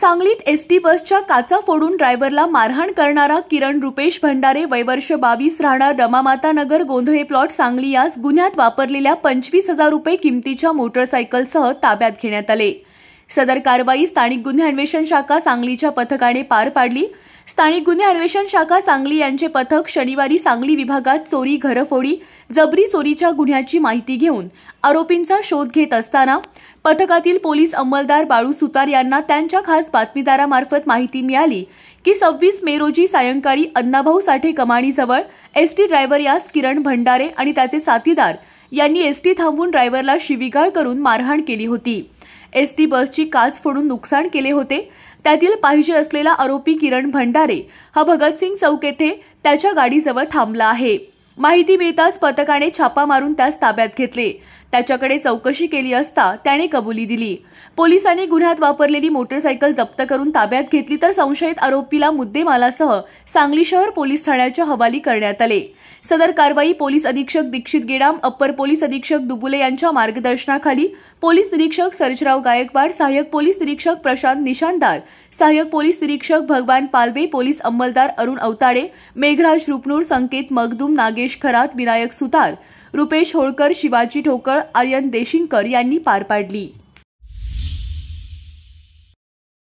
सांगलीत एसटी बसच्या काचा फोडून ड्रायव्हरला मारहाण करणारा किरण रुपेश भंडारे वयवर्ष बावीस राहणार रमामाता नगर गोंधळे प्लॉट सांगली यास गुन्ह्यात वापरलेल्या पंचवीस हजार रुपये किमतीच्या मोटरसायकलसह ताब्यात घेण्यात आले सदर कारवाई स्थानिक गुन्हे अन्वेषण शाखा सांगलीच्या पथकाने पार पाडली स्थानिक गुन्हे अन्वेषण शाखा सांगली यांचे पथक शनिवारी सांगली विभागात चोरी घरफोडी जबरी चोरीच्या गुन्ह्याची माहिती घेऊन आरोपींचा शोध घेत असताना पथकातील पोलीस अंमलदार बाळू सुतार यांना त्यांच्या खास बातमीदारामार्फत माहिती मिळाली की सव्वीस मे रोजी सायंकाळी अण्णाभाऊ साठे कमाणीजवळ एसटी ड्रायव्हर यास किरण भंडारे आणि त्याचे साथीदार यांनी एसटी थांबून ड्रायव्हरला शिवीगाळ करून मारहाण केली होती एसटी बसची काच फोडून नुकसान केले होते त्यातील पाहिजे असलेला आरोपी किरण भंडारे हा भगतसिंग चौक येथे त्याच्या गाडीजवळ थांबला आहे माहिती मिळताच पथकाने छापा मारून त्यास ताब्यात घेतले त्याच्याकडे चौकशी केली असता त्याने कबुली दिली पोलिसांनी गुन्ह्यात वापरलेली मोटरसायकल जप्त करून ताब्यात घेतली तर संशयित आरोपीला मुद्देमालासह सांगली शहर पोलीस ठाण्याच्या हवाली करण्यात आले सदर कारवाई पोलीस अधीक्षक दीक्षित गेडाम अप्पर पोलीस अधीक्षक दुबुले यांच्या मार्गदर्शनाखाली पोलीस निरीक्षक सर्जराव गायकवाड सहाय्यक पोलीस निरीक्षक प्रशांत निशानदार सहाय्यक पोलीस निरीक्षक भगवान पालवे पोलीस अंमलदार अरुण अवताडे मेघराज रुपनूर संकेत मगदूम नागेश खरात विनायक सुतार रुपेश होळकर शिवाजी ठोकळ आर्यन देशिंगकर यांनी पार पाडली